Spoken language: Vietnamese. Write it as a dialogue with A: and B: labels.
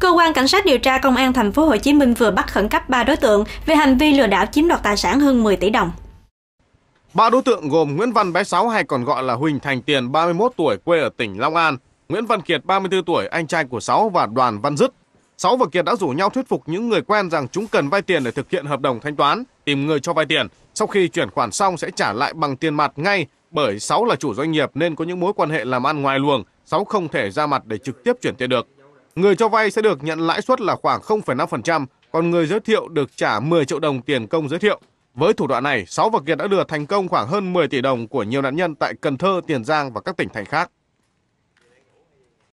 A: Cơ quan cảnh sát điều tra công an thành phố Hồ Chí Minh vừa bắt khẩn cấp 3 đối tượng về hành vi lừa đảo chiếm đoạt tài sản hơn 10 tỷ đồng.
B: Ba đối tượng gồm Nguyễn Văn Bé Sáu hay còn gọi là Huỳnh Thành Tiền 31 tuổi quê ở tỉnh Long An, Nguyễn Văn Kiệt 34 tuổi anh trai của Sáu và Đoàn Văn Dứt. Sáu và Kiệt đã rủ nhau thuyết phục những người quen rằng chúng cần vay tiền để thực hiện hợp đồng thanh toán, tìm người cho vay tiền. Sau khi chuyển khoản xong sẽ trả lại bằng tiền mặt ngay bởi Sáu là chủ doanh nghiệp nên có những mối quan hệ làm ăn ngoài luồng, Sáu không thể ra mặt để trực tiếp chuyển tiền được. Người cho vay sẽ được nhận lãi suất là khoảng 0,5%, còn người giới thiệu được trả 10 triệu đồng tiền công giới thiệu. Với thủ đoạn này, Sáu vật Kiệt đã lừa thành công khoảng hơn 10 tỷ đồng của nhiều nạn nhân tại Cần Thơ, Tiền Giang và các tỉnh thành khác.